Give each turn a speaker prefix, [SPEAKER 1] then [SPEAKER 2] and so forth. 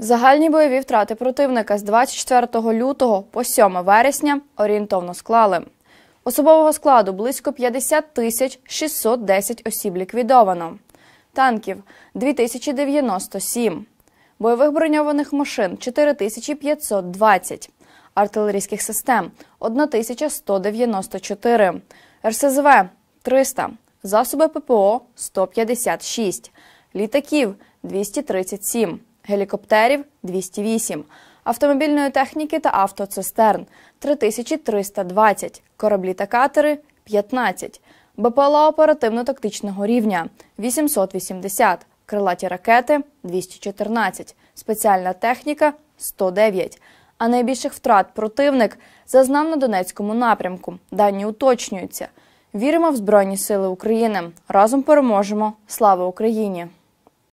[SPEAKER 1] Загальні бойові втрати противника з 24 лютого по 7 вересня орієнтовно склали. Особового складу близько 50 тисяч 610 осіб ліквідовано, танків 2097, бойових броньованих машин 4520, артилерійських систем 1194, РСЗВ 300, засоби ППО 156, літаків 237 гелікоптерів 208, автомобільної техніки та автоцистерн 3320, кораблі та катери 15, БПЛА оперативно-тактичного рівня 880, крилаті ракети 214, спеціальна техніка 109. А найбільших втрат противник зазнав на Донецькому напрямку. Дані уточнюються. Віримо в Збройні Сили України. Разом переможемо. Слава Україні!